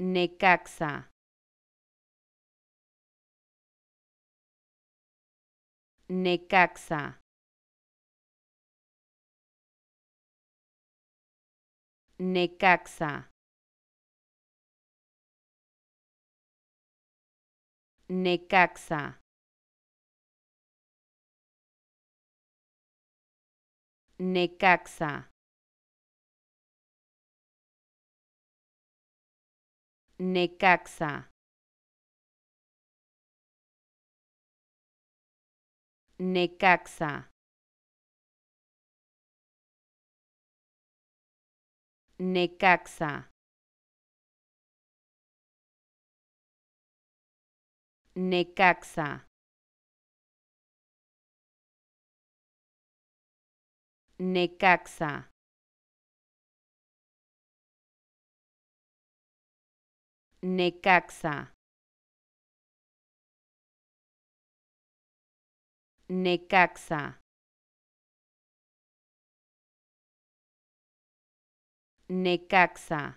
Necaxa. Necaxa. Necaxa. Necaxa. Necaxa. Necaxa. Necaxa. Necaxa. Necaxa. Necaxa. Necaxa. Necaxa. Necaxa.